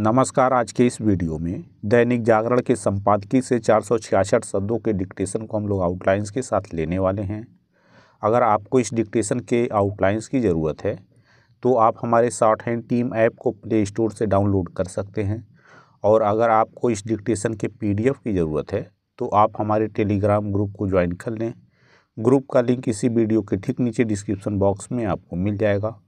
नमस्कार आज के इस वीडियो में दैनिक जागरण के संपादकीय से चार शब्दों के डिक्टेशन को हम लोग आउटलाइंस के साथ लेने वाले हैं अगर आपको इस डिक्टेशन के आउटलाइंस की ज़रूरत है तो आप हमारे शॉर्ट हैंड टीम ऐप को प्ले स्टोर से डाउनलोड कर सकते हैं और अगर आपको इस डिक्टेशन के पी की ज़रूरत है तो आप हमारे टेलीग्राम ग्रुप को ज्वाइन कर लें ग्रुप का लिंक इसी वीडियो के ठीक नीचे डिस्क्रिप्सन बॉक्स में आपको मिल जाएगा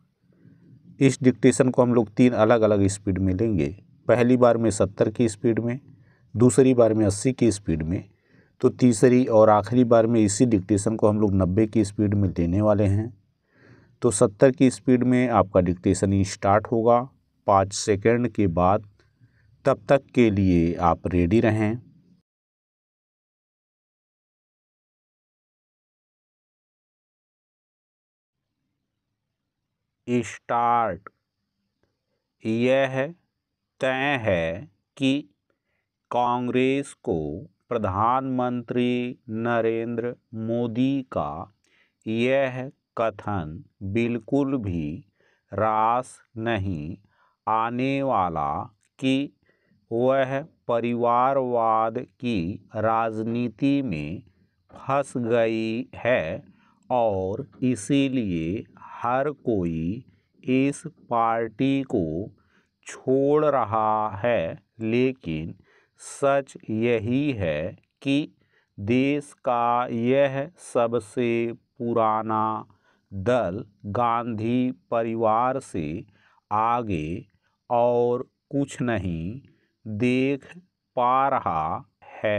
इस डिक्टेशन को हम लोग तीन अलग अलग स्पीड में लेंगे पहली बार में सत्तर की स्पीड में दूसरी बार में अस्सी की स्पीड में तो तीसरी और आखिरी बार में इसी डिक्टेशन को हम लोग नब्बे की स्पीड में देने वाले हैं तो सत्तर की स्पीड में आपका डिक्टेशन स्टार्ट होगा पाँच सेकेंड के बाद तब तक के लिए आप रेडी रहें स्टार्ट यह तय है कि कांग्रेस को प्रधानमंत्री नरेंद्र मोदी का यह कथन बिल्कुल भी रास नहीं आने वाला कि वह परिवारवाद की राजनीति में फंस गई है और इसीलिए हर कोई इस पार्टी को छोड़ रहा है लेकिन सच यही है कि देश का यह सबसे पुराना दल गांधी परिवार से आगे और कुछ नहीं देख पा रहा है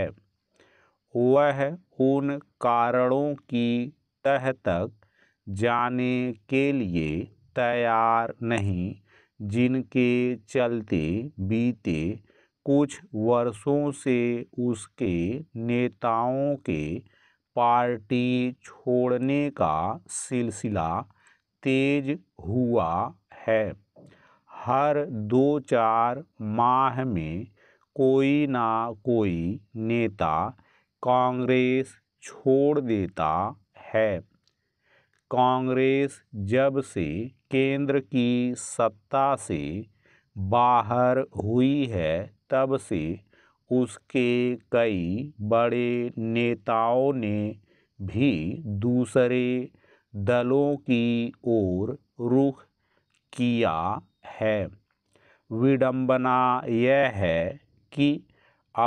वह उन कारणों की तह तक जाने के लिए तैयार नहीं जिनके चलते बीते कुछ वर्षों से उसके नेताओं के पार्टी छोड़ने का सिलसिला तेज हुआ है हर दो चार माह में कोई ना कोई नेता कांग्रेस छोड़ देता है कांग्रेस जब से केंद्र की सत्ता से बाहर हुई है तब से उसके कई बड़े नेताओं ने भी दूसरे दलों की ओर रुख किया है विडंबना यह है कि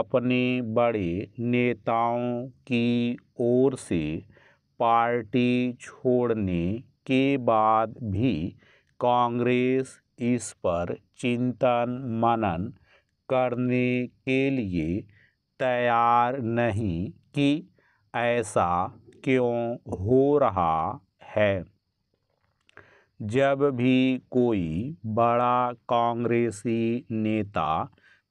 अपने बड़े नेताओं की ओर से पार्टी छोड़ने के बाद भी कांग्रेस इस पर चिंतन मनन करने के लिए तैयार नहीं कि ऐसा क्यों हो रहा है जब भी कोई बड़ा कांग्रेसी नेता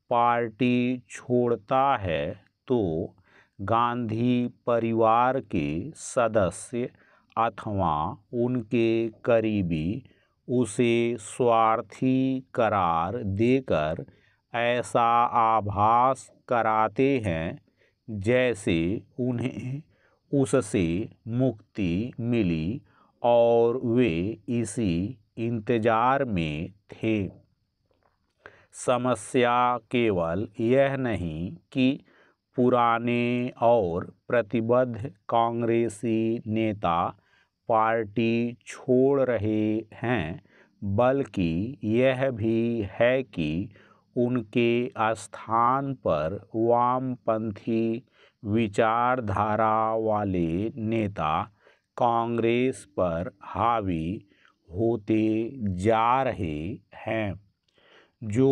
पार्टी छोड़ता है तो गांधी परिवार के सदस्य अथवा उनके करीबी उसे स्वार्थी करार देकर ऐसा आभास कराते हैं जैसे उन्हें उससे मुक्ति मिली और वे इसी इंतजार में थे समस्या केवल यह नहीं कि पुराने और प्रतिबद्ध कांग्रेसी नेता पार्टी छोड़ रहे हैं बल्कि यह भी है कि उनके स्थान पर वामपंथी विचारधारा वाले नेता कांग्रेस पर हावी होते जा रहे हैं जो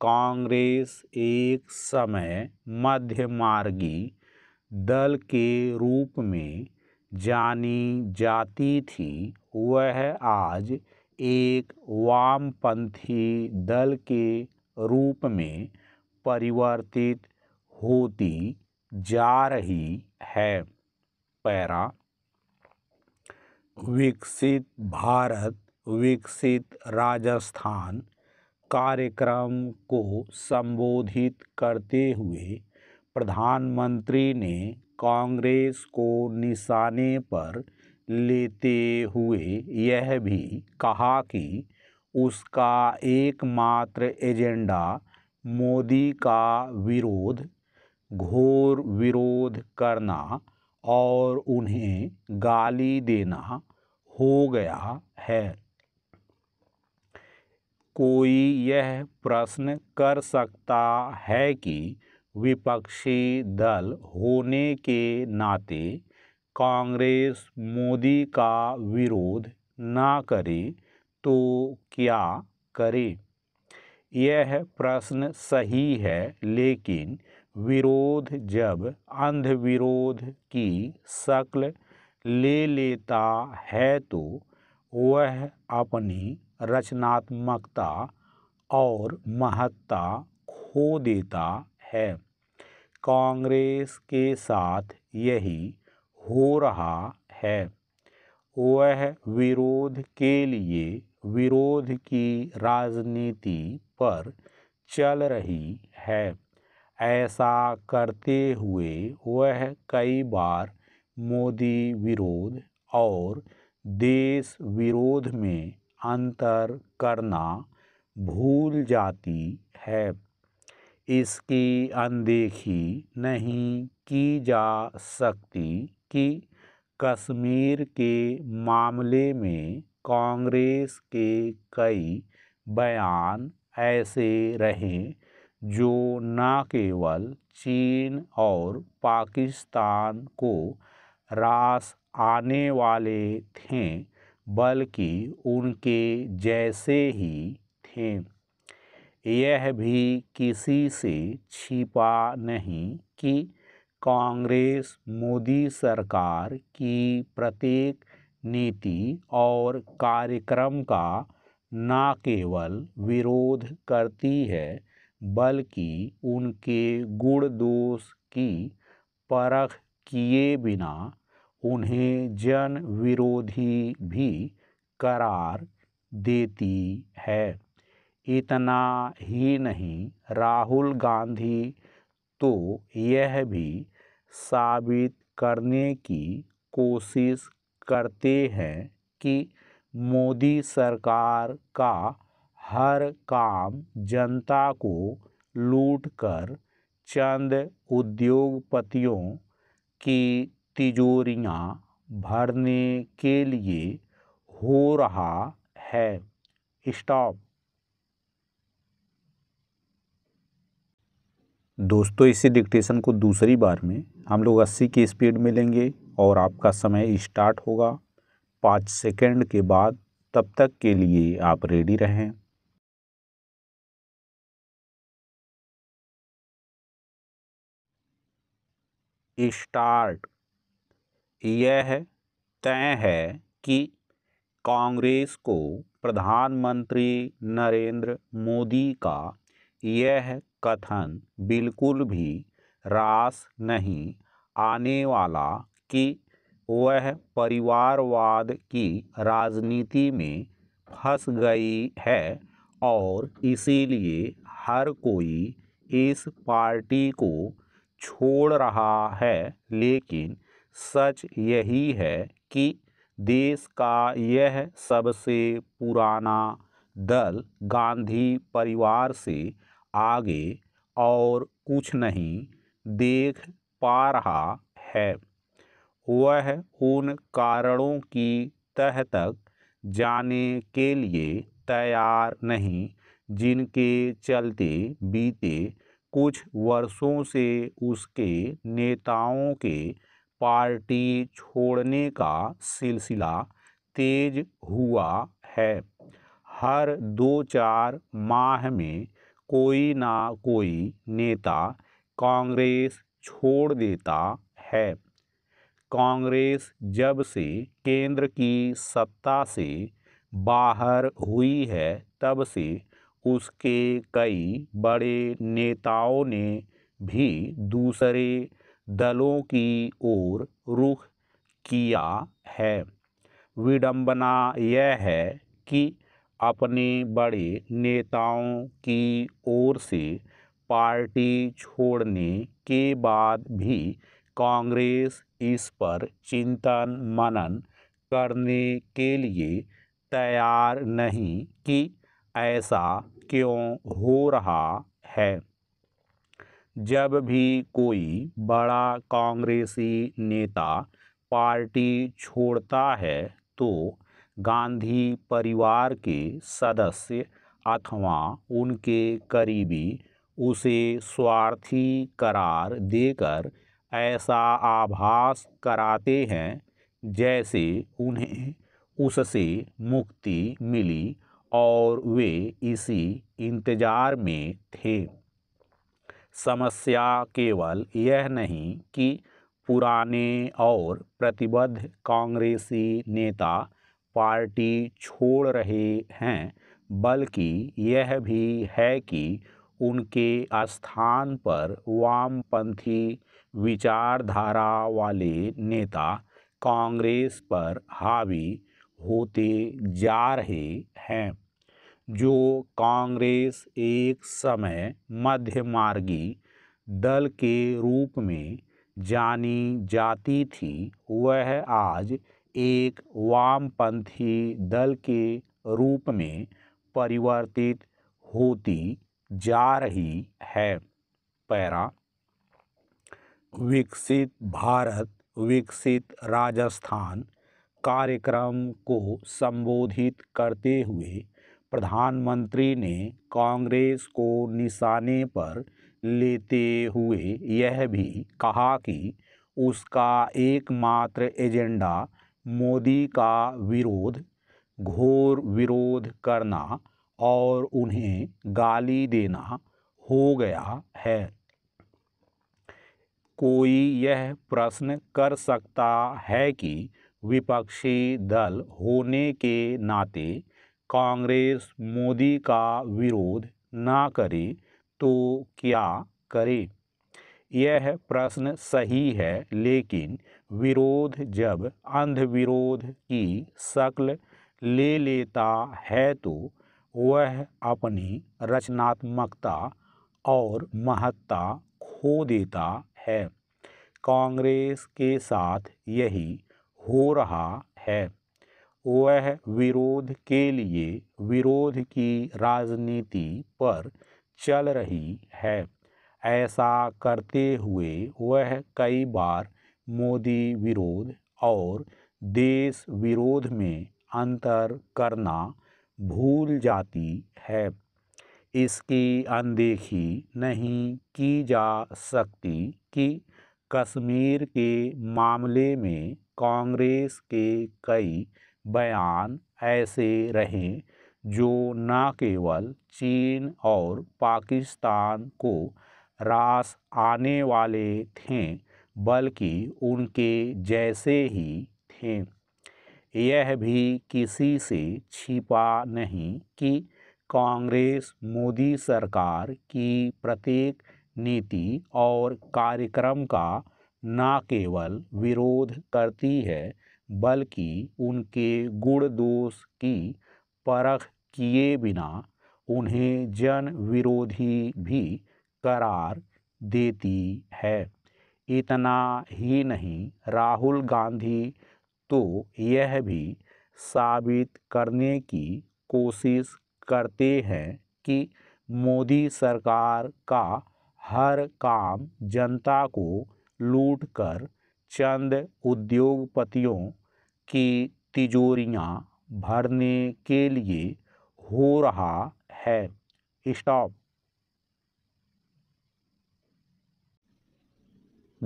कांग्रेस एक समय मध्यमार्गी दल के रूप में जानी जाती थी वह आज एक वामपंथी दल के रूप में परिवर्तित होती जा रही है पैरा विकसित भारत विकसित राजस्थान कार्यक्रम को संबोधित करते हुए प्रधानमंत्री ने कांग्रेस को निशाने पर लेते हुए यह भी कहा कि उसका एकमात्र एजेंडा मोदी का विरोध घोर विरोध करना और उन्हें गाली देना हो गया है कोई यह प्रश्न कर सकता है कि विपक्षी दल होने के नाते कांग्रेस मोदी का विरोध ना करे तो क्या करे यह प्रश्न सही है लेकिन विरोध जब अंधविरोध की शक्ल ले लेता है तो वह अपनी रचनात्मकता और महत्ता खो देता है कांग्रेस के साथ यही हो रहा है वह विरोध के लिए विरोध की राजनीति पर चल रही है ऐसा करते हुए वह कई बार मोदी विरोध और देश विरोध में अंतर करना भूल जाती है इसकी अनदेखी नहीं की जा सकती कि कश्मीर के मामले में कांग्रेस के कई बयान ऐसे रहे जो न केवल चीन और पाकिस्तान को रास आने वाले थे बल्कि उनके जैसे ही थे यह भी किसी से छिपा नहीं कि कांग्रेस मोदी सरकार की प्रत्येक नीति और कार्यक्रम का न केवल विरोध करती है बल्कि उनके गुण दोष की परख किए बिना उन्हें जन विरोधी भी करार देती है इतना ही नहीं राहुल गांधी तो यह भी साबित करने की कोशिश करते हैं कि मोदी सरकार का हर काम जनता को लूट कर चंद उद्योगपतियों की तिजोरियां भरने के लिए हो रहा है स्टॉप दोस्तों इसी डिक्टेशन को दूसरी बार में हम लोग 80 की स्पीड में लेंगे और आपका समय स्टार्ट होगा पाँच सेकंड के बाद तब तक के लिए आप रेडी रहें स्टार्ट यह तय है कि कांग्रेस को प्रधानमंत्री नरेंद्र मोदी का यह कथन बिल्कुल भी रास नहीं आने वाला कि वह परिवारवाद की राजनीति में फंस गई है और इसीलिए हर कोई इस पार्टी को छोड़ रहा है लेकिन सच यही है कि देश का यह सबसे पुराना दल गांधी परिवार से आगे और कुछ नहीं देख पा रहा है वह उन कारणों की तह तक जाने के लिए तैयार नहीं जिनके चलते बीते कुछ वर्षों से उसके नेताओं के पार्टी छोड़ने का सिलसिला तेज हुआ है हर दो चार माह में कोई ना कोई नेता कांग्रेस छोड़ देता है कांग्रेस जब से केंद्र की सत्ता से बाहर हुई है तब से उसके कई बड़े नेताओं ने भी दूसरे दलों की ओर रुख किया है विडंबना यह है कि अपने बड़े नेताओं की ओर से पार्टी छोड़ने के बाद भी कांग्रेस इस पर चिंतन मनन करने के लिए तैयार नहीं कि ऐसा क्यों हो रहा है जब भी कोई बड़ा कांग्रेसी नेता पार्टी छोड़ता है तो गांधी परिवार के सदस्य अथवा उनके करीबी उसे स्वार्थी करार देकर ऐसा आभास कराते हैं जैसे उन्हें उससे मुक्ति मिली और वे इसी इंतज़ार में थे समस्या केवल यह नहीं कि पुराने और प्रतिबद्ध कांग्रेसी नेता पार्टी छोड़ रहे हैं बल्कि यह भी है कि उनके स्थान पर वामपंथी विचारधारा वाले नेता कांग्रेस पर हावी होते जा रहे हैं जो कांग्रेस एक समय मध्यमार्गी दल के रूप में जानी जाती थी वह आज एक वामपंथी दल के रूप में परिवर्तित होती जा रही है पैरा विकसित भारत विकसित राजस्थान कार्यक्रम को संबोधित करते हुए प्रधानमंत्री ने कांग्रेस को निशाने पर लेते हुए यह भी कहा कि उसका एकमात्र एजेंडा मोदी का विरोध घोर विरोध करना और उन्हें गाली देना हो गया है कोई यह प्रश्न कर सकता है कि विपक्षी दल होने के नाते कांग्रेस मोदी का विरोध ना करे तो क्या करे यह प्रश्न सही है लेकिन विरोध जब अंधविरोध की शक्ल ले लेता है तो वह अपनी रचनात्मकता और महत्ता खो देता है कांग्रेस के साथ यही हो रहा है वह विरोध के लिए विरोध की राजनीति पर चल रही है ऐसा करते हुए वह कई बार मोदी विरोध और देश विरोध में अंतर करना भूल जाती है इसकी अनदेखी नहीं की जा सकती कि कश्मीर के मामले में कांग्रेस के कई बयान ऐसे रहे जो न केवल चीन और पाकिस्तान को रास आने वाले थे बल्कि उनके जैसे ही थे यह भी किसी से छिपा नहीं कि कांग्रेस मोदी सरकार की प्रत्येक नीति और कार्यक्रम का न केवल विरोध करती है बल्कि उनके गुण दोष की परख किए बिना उन्हें जन विरोधी भी करार देती है इतना ही नहीं राहुल गांधी तो यह भी साबित करने की कोशिश करते हैं कि मोदी सरकार का हर काम जनता को लूट कर चंद उद्योगपतियों की तिजोरियां भरने के लिए हो रहा है स्टॉप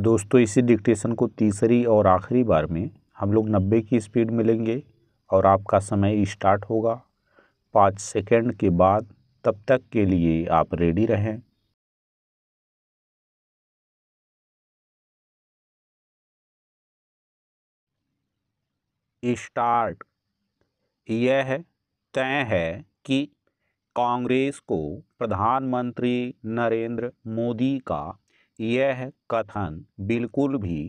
दोस्तों इसी डिक्टेशन को तीसरी और आखिरी बार में हम लोग नब्बे की स्पीड मिलेंगे और आपका समय स्टार्ट होगा पाँच सेकंड के बाद तब तक के लिए आप रेडी रहें स्टार्ट यह तय है कि कांग्रेस को प्रधानमंत्री नरेंद्र मोदी का यह कथन बिल्कुल भी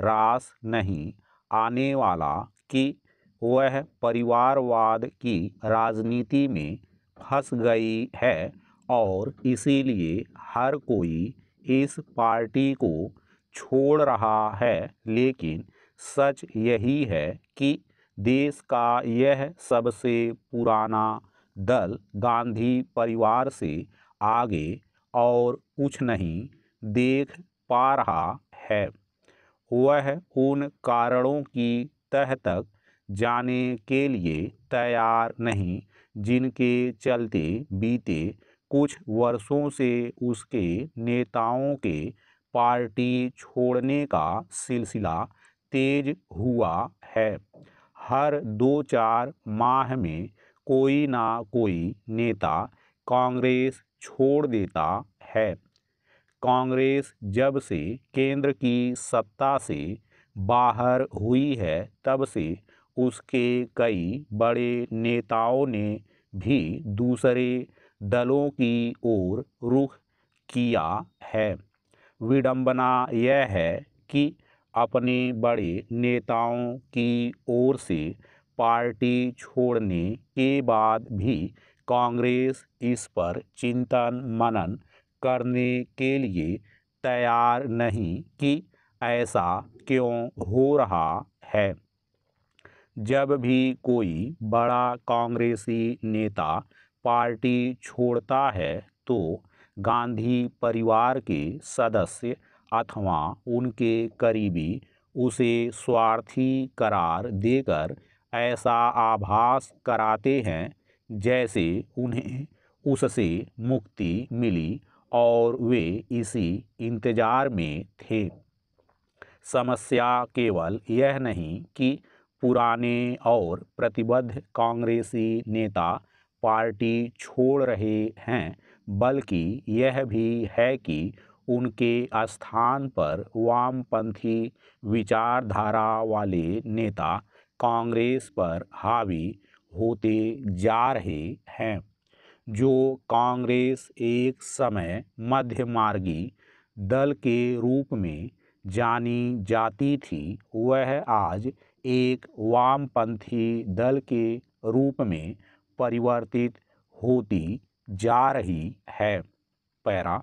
रास नहीं आने वाला कि वह परिवारवाद की राजनीति में फंस गई है और इसीलिए हर कोई इस पार्टी को छोड़ रहा है लेकिन सच यही है कि देश का यह सबसे पुराना दल गांधी परिवार से आगे और कुछ नहीं देख पा रहा है वह उन कारणों की तह तक जाने के लिए तैयार नहीं जिनके चलते बीते कुछ वर्षों से उसके नेताओं के पार्टी छोड़ने का सिलसिला तेज हुआ है हर दो चार माह में कोई ना कोई नेता कांग्रेस छोड़ देता है कांग्रेस जब से केंद्र की सत्ता से बाहर हुई है तब से उसके कई बड़े नेताओं ने भी दूसरे दलों की ओर रुख किया है विडंबना यह है कि अपने बड़े नेताओं की ओर से पार्टी छोड़ने के बाद भी कांग्रेस इस पर चिंतन मनन करने के लिए तैयार नहीं कि ऐसा क्यों हो रहा है जब भी कोई बड़ा कांग्रेसी नेता पार्टी छोड़ता है तो गांधी परिवार के सदस्य अथवा उनके करीबी उसे स्वार्थी करार देकर ऐसा आभास कराते हैं जैसे उन्हें उससे मुक्ति मिली और वे इसी इंतजार में थे समस्या केवल यह नहीं कि पुराने और प्रतिबद्ध कांग्रेसी नेता पार्टी छोड़ रहे हैं बल्कि यह भी है कि उनके स्थान पर वामपंथी विचारधारा वाले नेता कांग्रेस पर हावी होते जा रहे हैं जो कांग्रेस एक समय मध्यमार्गी दल के रूप में जानी जाती थी वह आज एक वामपंथी दल के रूप में परिवर्तित होती जा रही है पैरा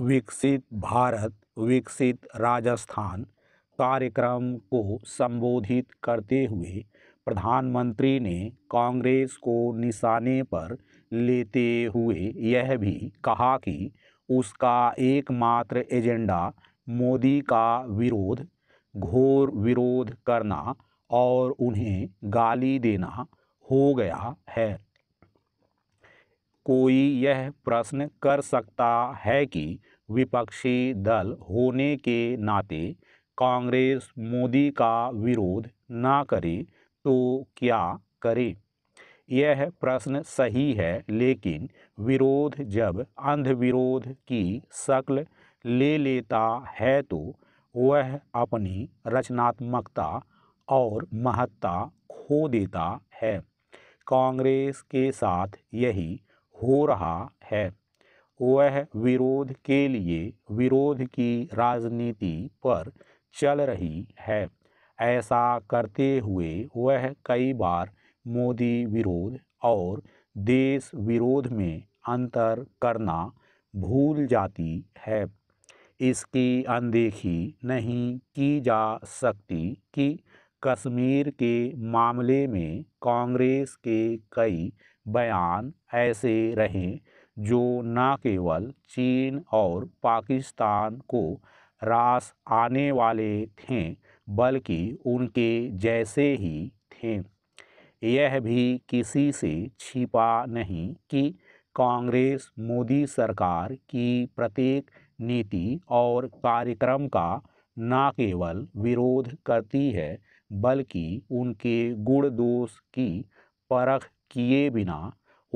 विकसित भारत विकसित राजस्थान कार्यक्रम को संबोधित करते हुए प्रधानमंत्री ने कांग्रेस को निशाने पर लेते हुए यह भी कहा कि उसका एकमात्र एजेंडा मोदी का विरोध घोर विरोध करना और उन्हें गाली देना हो गया है कोई यह प्रश्न कर सकता है कि विपक्षी दल होने के नाते कांग्रेस मोदी का विरोध ना करे तो क्या करे यह प्रश्न सही है लेकिन विरोध जब अंधविरोध की शक्ल ले लेता है तो वह अपनी रचनात्मकता और महत्ता खो देता है कांग्रेस के साथ यही हो रहा है वह विरोध के लिए विरोध की राजनीति पर चल रही है ऐसा करते हुए वह कई बार मोदी विरोध और देश विरोध में अंतर करना भूल जाती है इसकी अनदेखी नहीं की जा सकती कि कश्मीर के मामले में कांग्रेस के कई बयान ऐसे रहे जो न केवल चीन और पाकिस्तान को रास आने वाले थे बल्कि उनके जैसे ही थे यह भी किसी से छिपा नहीं कि कांग्रेस मोदी सरकार की प्रत्येक नीति और कार्यक्रम का न केवल विरोध करती है बल्कि उनके गुण दोष की परख किए बिना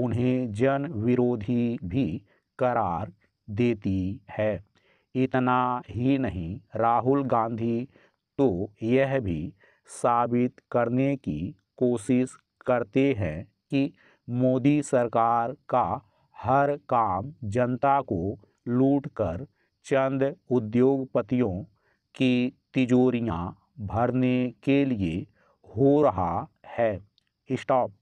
उन्हें जन विरोधी भी करार देती है इतना ही नहीं राहुल गांधी तो यह भी साबित करने की कोशिश करते हैं कि मोदी सरकार का हर काम जनता को लूट कर चंद उद्योगपतियों की तिजोरियां भरने के लिए हो रहा है स्टॉप